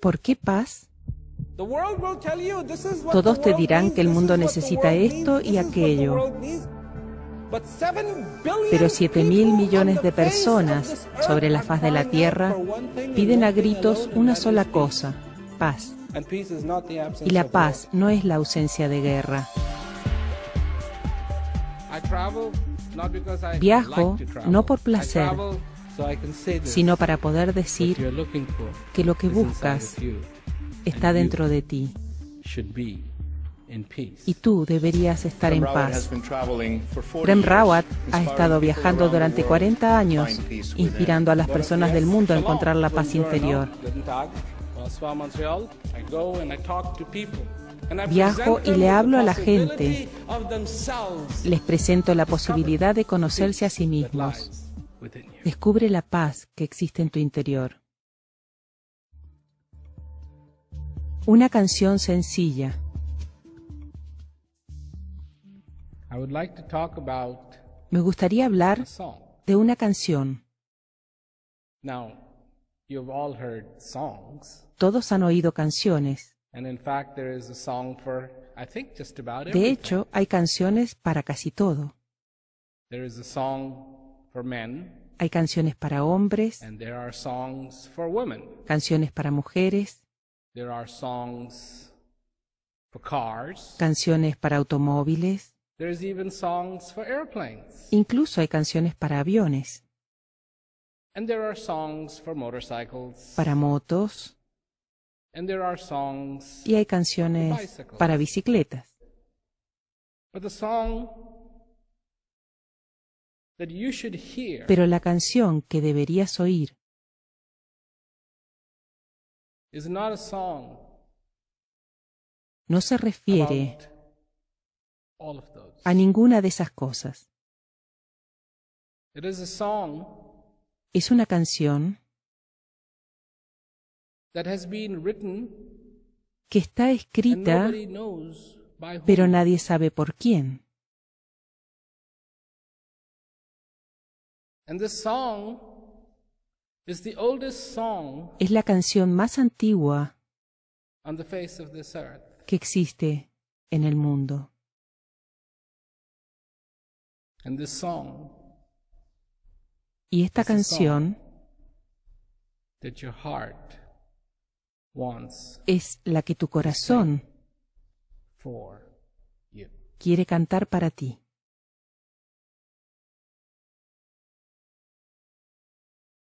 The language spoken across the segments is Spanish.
¿Por qué paz? Todos te dirán que el mundo necesita esto y aquello. Pero siete mil millones de personas sobre la faz de la Tierra piden a gritos una sola cosa, paz. Y la paz no es la ausencia de guerra. Viajo no por placer, sino para poder decir que lo que buscas está dentro de ti y tú deberías estar en paz. Prem Rawat ha estado viajando durante 40 años, inspirando a las personas del mundo a encontrar la paz interior. Viajo y le hablo a la gente. Les presento la posibilidad de conocerse a sí mismos. Descubre la paz que existe en tu interior. Una canción sencilla. Me gustaría hablar de una canción. Todos han oído canciones. De hecho, hay canciones para casi todo. Hay canciones para hombres, canciones para mujeres, canciones para automóviles, incluso hay canciones para aviones, para motos, y hay canciones para bicicletas. Pero la canción que deberías oír no se refiere a ninguna de esas cosas. Es una canción que está escrita, pero nadie sabe por quién. Es la canción más antigua que existe en el mundo. Y esta canción es la que tu corazón quiere cantar para ti.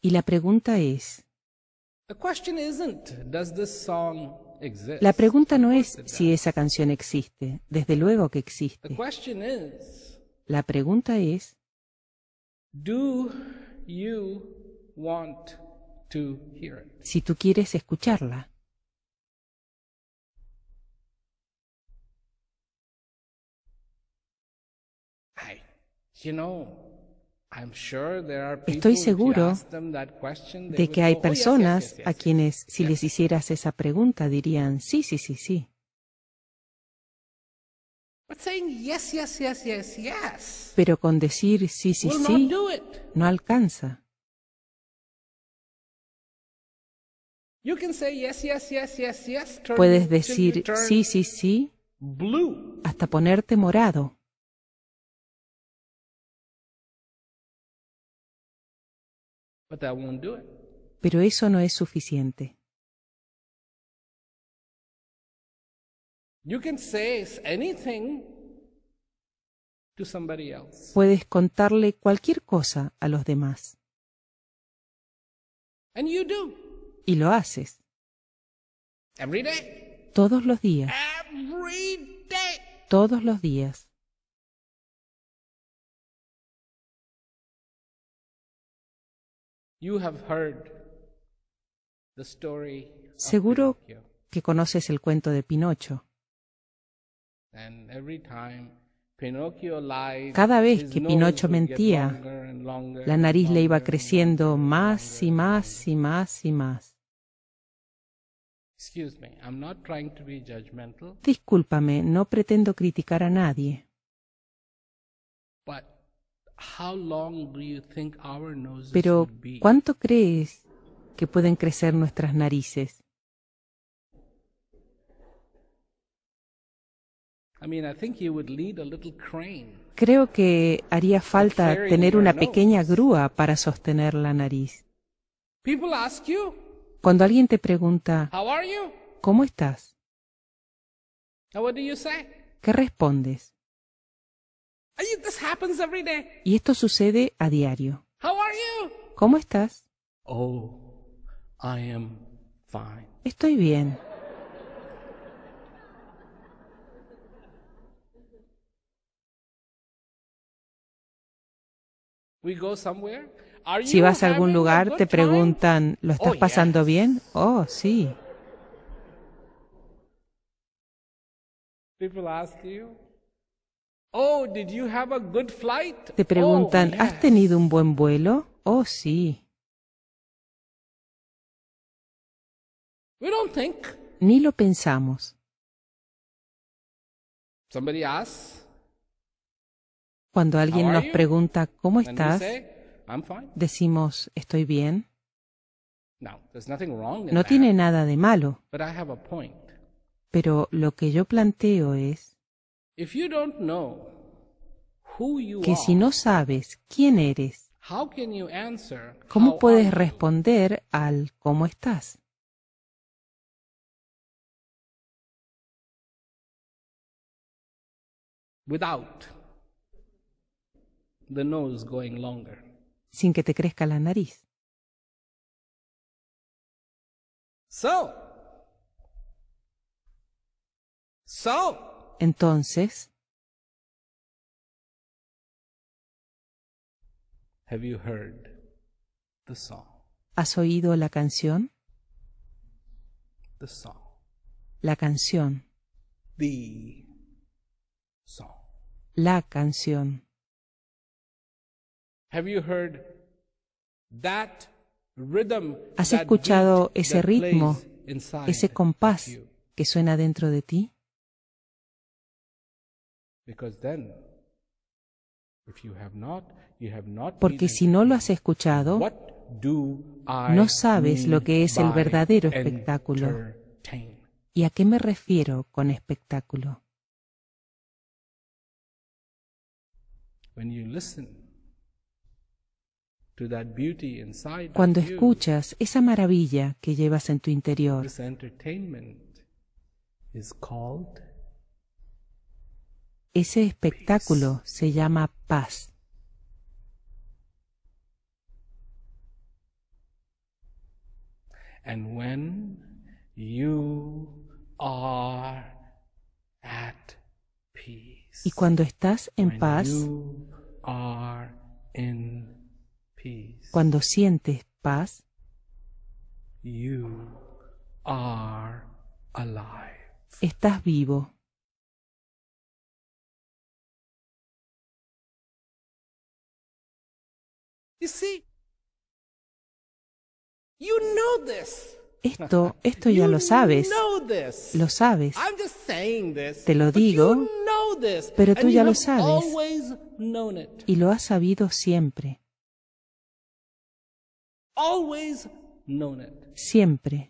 Y la pregunta es, la pregunta no es si esa canción existe, desde luego que existe. La pregunta es, si tú quieres escucharla. You Estoy seguro de que hay personas a quienes si les hicieras esa pregunta dirían sí, sí, sí, sí. Pero con decir sí, sí, sí, no alcanza. Puedes decir sí, sí, sí, hasta ponerte morado. Pero eso no es suficiente. Puedes contarle cualquier cosa a los demás. Y lo haces. Todos los días. Todos los días. Seguro que conoces el cuento de Pinocho. Cada vez que Pinocho mentía, la nariz le iba creciendo más y más y más y más. Discúlpame, no pretendo criticar a nadie. Pero, ¿cuánto crees que pueden crecer nuestras narices? Creo que haría falta tener una pequeña grúa para sostener la nariz. Cuando alguien te pregunta, ¿cómo estás? ¿Qué respondes? Y esto sucede a diario. ¿Cómo estás? Oh, Estoy bien. Si vas a algún lugar, te preguntan, ¿lo estás oh, pasando bien? Oh, sí. Oh, Te oh, preguntan, ¿has tenido un buen vuelo? Oh, sí. Ni lo pensamos. Cuando alguien nos pregunta, ¿cómo estás? Decimos, estoy bien. No tiene nada de malo. Pero lo que yo planteo es, que si no sabes quién eres, ¿cómo puedes responder al cómo estás? Sin que te crezca la nariz. So. So. Entonces, the song? ¿Has oído la canción? The song. La canción. La canción. that rhythm, ¿Has escuchado ese ritmo, ese compás que suena dentro de ti? Porque si no lo has escuchado, no sabes lo que es el verdadero espectáculo. ¿Y a qué me refiero con espectáculo? Cuando escuchas esa maravilla que llevas en tu interior, ese espectáculo se llama paz. y cuando estás en paz, cuando sientes paz, estás vivo. Esto, esto ya lo sabes. Lo sabes. Te lo digo, pero tú ya lo sabes. Y lo has sabido siempre. Siempre.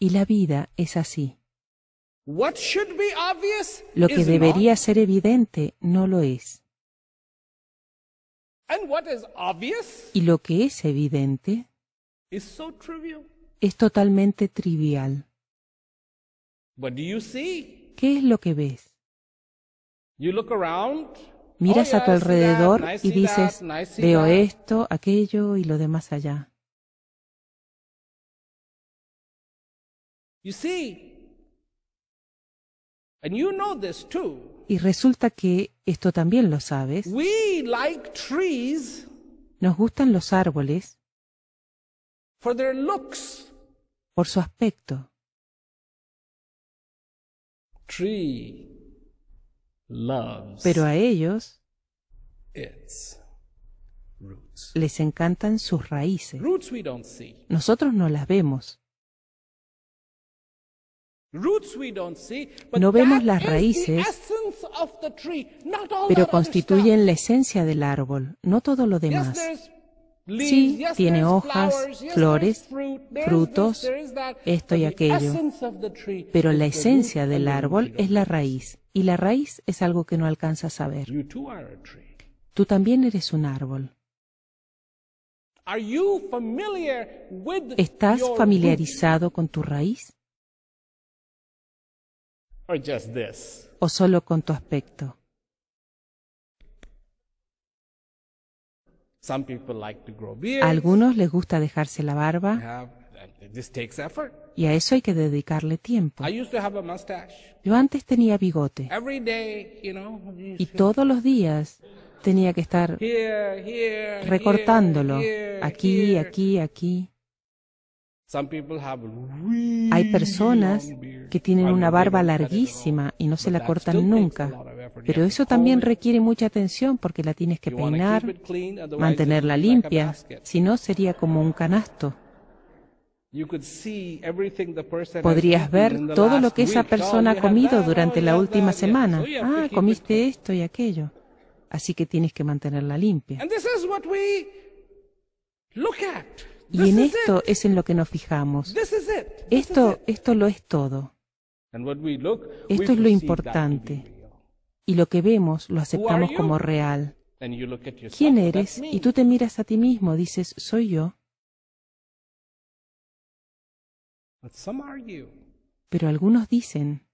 Y la vida es así. Lo que debería ser evidente no lo es. Y lo que es evidente es totalmente trivial. ¿Qué es lo que ves? Miras oh, a tu alrededor y dices, veo esto, aquello y lo demás allá. Y resulta que esto también lo sabes. Nos gustan los árboles por su aspecto. Pero a ellos les encantan sus raíces. Nosotros no las vemos. No vemos las raíces, pero constituyen la esencia del árbol, no todo lo demás. Sí, tiene hojas, flores, frutos, esto y aquello, pero la esencia del árbol es la raíz, y la raíz es algo que no alcanzas a ver. Tú también eres un árbol. ¿Estás familiarizado con tu raíz? o solo con tu aspecto. A algunos les gusta dejarse la barba y a eso hay que dedicarle tiempo. Yo antes tenía bigote y todos los días tenía que estar recortándolo aquí, aquí, aquí. Hay personas que tienen una barba larguísima y no se la cortan nunca, pero eso también requiere mucha atención porque la tienes que peinar, mantenerla limpia, si no sería como un canasto. Podrías ver todo lo que esa oh, persona ha comido oh, durante la última semana. Ah, comiste esto y aquello. Así que tienes que mantenerla limpia. Y en esto es en lo que nos fijamos. Esto, esto lo es todo. Esto es lo importante. Y lo que vemos lo aceptamos como real. ¿Quién eres? Y tú te miras a ti mismo, dices, soy yo. Pero algunos dicen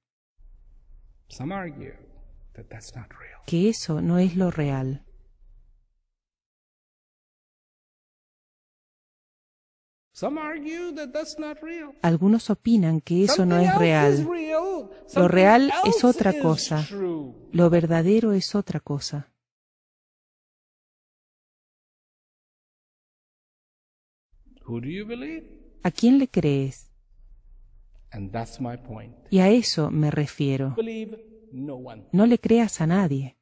que eso no es lo real. Algunos opinan que eso no es real. Lo real es otra cosa. Lo verdadero es otra cosa. ¿A quién le crees? Y a eso me refiero. No le creas a nadie.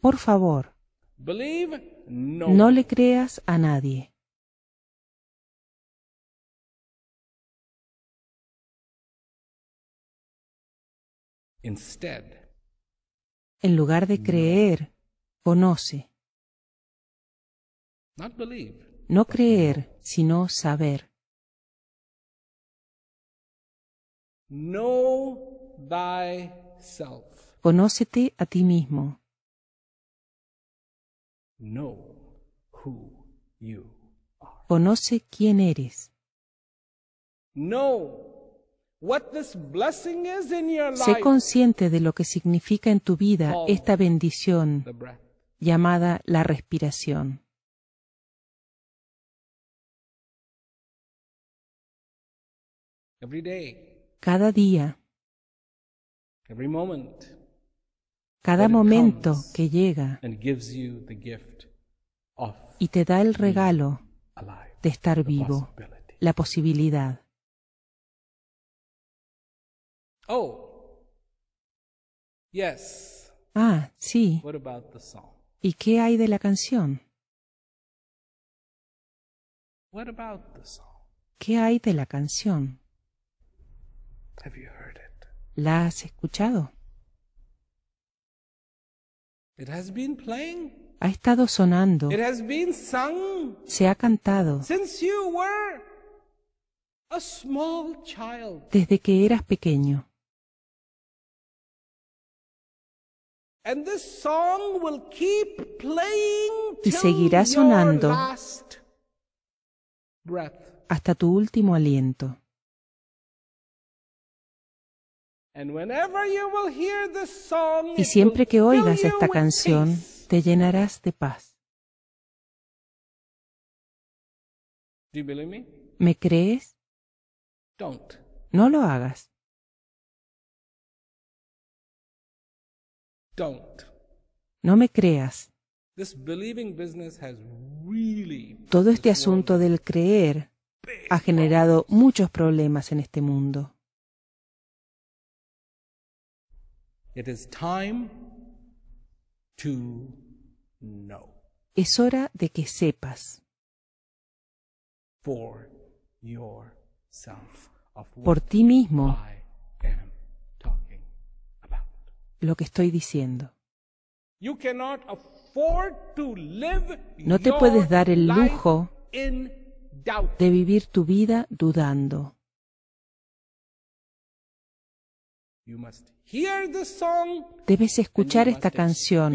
Por favor. No le creas a nadie. en lugar de creer, conoce. No creer, sino saber. Conócete a ti mismo. Conoce quién eres. Sé consciente de lo que significa en tu vida esta bendición llamada la respiración. Cada día. Every moment cada momento que llega y te da el regalo de estar vivo, la posibilidad. Oh, ah, sí. ¿Y qué hay de la canción? ¿Qué hay de la canción? ¿La has escuchado? Ha estado sonando. Se ha cantado. Desde que eras pequeño. y seguirá sonando hasta tu último aliento. Y siempre que oigas esta canción, te llenarás de paz. ¿Me crees? No lo hagas. No me creas. Todo este asunto del creer ha generado muchos problemas en este mundo. Es hora de que sepas. Por ti mismo. Lo que estoy diciendo. no te puedes dar el lujo de vivir tu vida dudando. Debes escuchar esta canción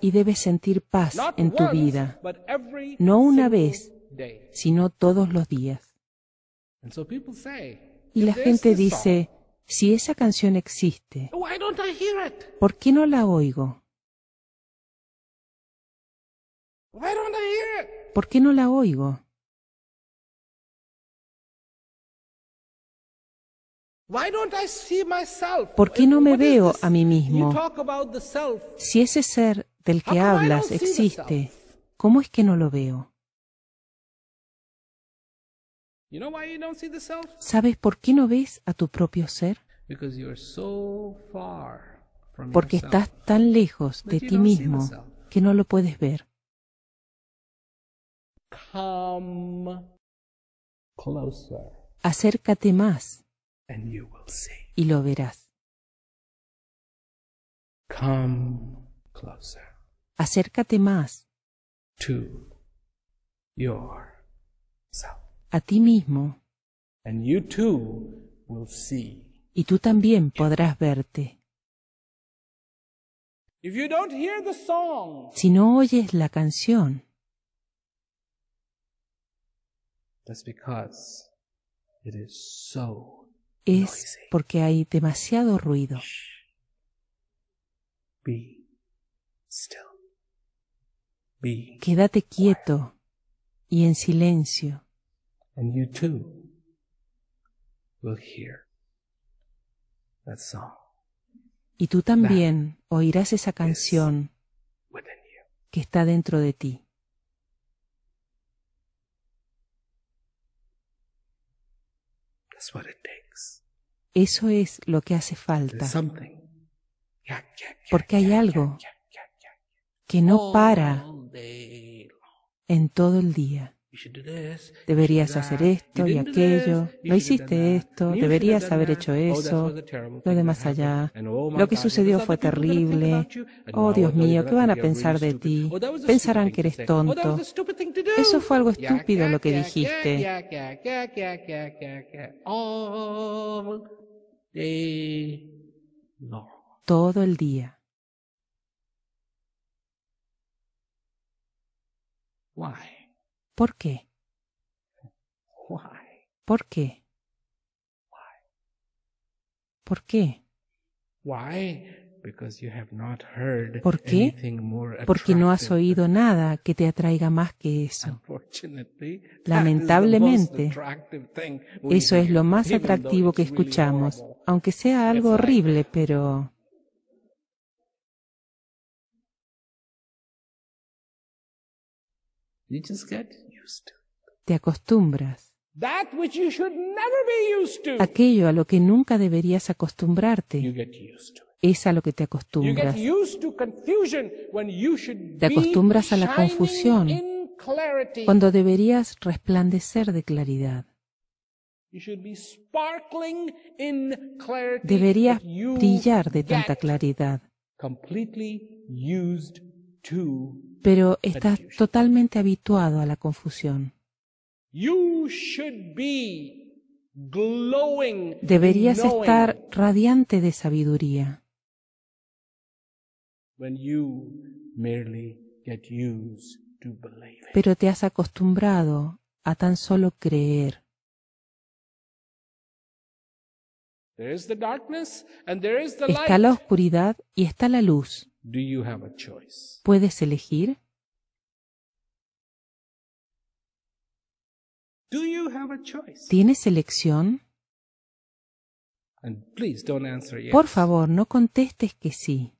y debes sentir paz en tu vida, no una vez, sino todos los días. Y la gente dice, si esa canción existe, ¿por qué no la oigo? ¿Por qué no la oigo? ¿Por qué no me veo a mí mismo? Si ese ser del que hablas existe, ¿cómo es que no lo veo? ¿Sabes por qué no ves a tu propio ser? Porque estás tan lejos de ti mismo que no lo puedes ver. Acércate más and you will see. y lo verás. Come closer Acércate más to yourself, a ti mismo and you too will see. y tú también podrás verte. If you don't hear the song, Si no oyes la canción, that's because it is so es porque hay demasiado ruido. Quédate quieto y en silencio. Y tú también oirás esa canción que está dentro de ti. That's what it eso es lo que hace falta. Porque hay algo que no oh, para en todo el día. Deberías hacer esto y aquello, no hiciste esto, deberías haber hecho oh, eso, lo de más allá, oh, lo que sucedió fue terrible, oh Dios mío, ¿qué van a pensar de ti? Pensarán que eres tonto. Eso fue algo estúpido lo que dijiste. Eh, no. Todo el día. Why? ¿Por qué? Why? ¿Por qué? Why? ¿Por qué? Why? ¿Por qué? Porque no has oído nada que te atraiga más que eso. Lamentablemente, eso es lo más atractivo que escuchamos, aunque sea algo horrible, pero... Te acostumbras. Aquello a lo que nunca deberías acostumbrarte es a lo que te acostumbras. Te acostumbras a la confusión cuando deberías resplandecer de claridad. Deberías brillar de tanta claridad. Pero estás totalmente habituado a la confusión. Deberías estar radiante de sabiduría. Pero te has acostumbrado a tan solo creer. Está la oscuridad y está la luz. ¿Puedes elegir? Do you ¿Tienes elección? Por favor, no contestes que sí.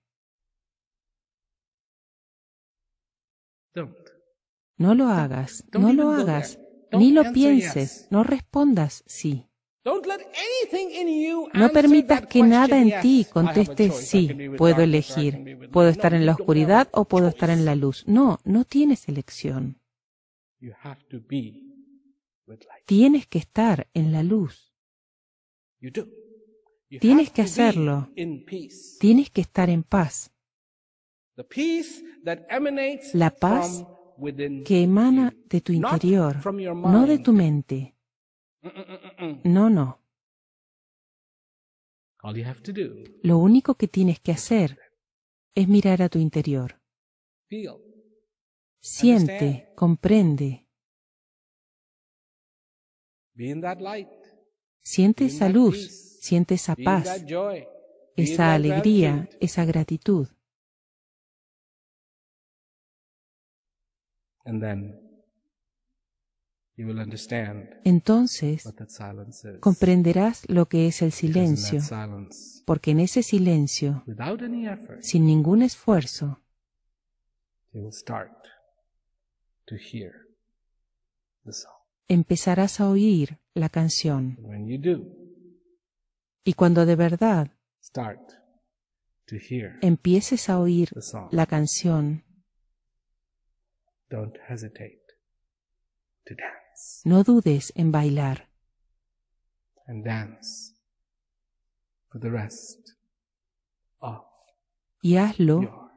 No lo hagas, no lo hagas, ni lo pienses, no respondas sí. No permitas que nada en ti conteste sí, puedo elegir, puedo estar en la oscuridad o puedo estar en la luz. No, no tienes elección. Tienes que estar en la luz. Tienes que hacerlo. Tienes que estar en paz. La paz que emana de tu interior, no de tu mente. No, no. Lo único que tienes que hacer es mirar a tu interior. Siente, comprende. Siente esa luz, siente esa paz, esa alegría, esa gratitud. Entonces comprenderás lo que es el silencio, porque en ese silencio, sin ningún esfuerzo, empezarás a oír la canción. Y cuando de verdad empieces a oír la canción, no dudes en bailar. y hazlo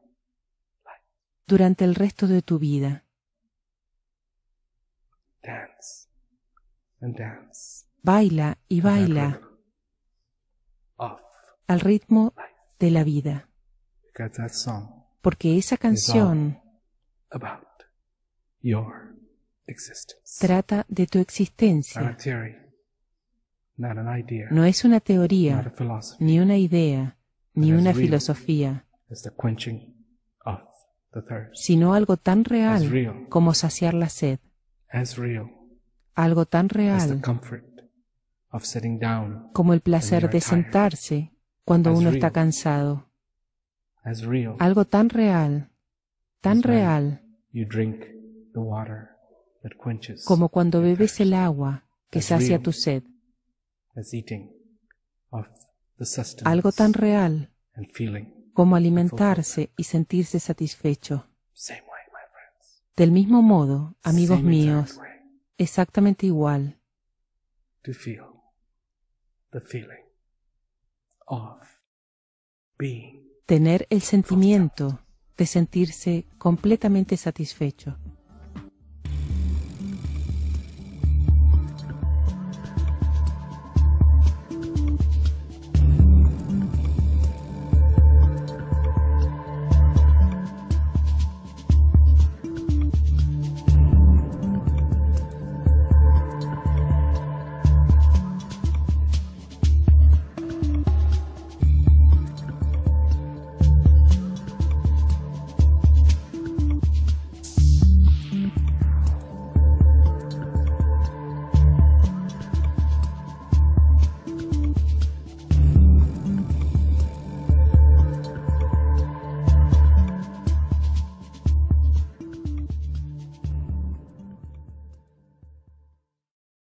durante el resto de tu vida. Baila y baila al ritmo de la vida. Porque esa canción Trata de tu existencia. no es una teoría, ni una idea, ni una filosofía, sino algo tan real como saciar la sed. algo tan real como el placer de sentarse cuando uno está cansado. algo tan real, tan real como cuando bebes el agua que sacia tu sed, algo tan real como alimentarse y sentirse satisfecho. Del mismo modo, amigos míos, exactamente igual, tener el sentimiento de sentirse completamente satisfecho.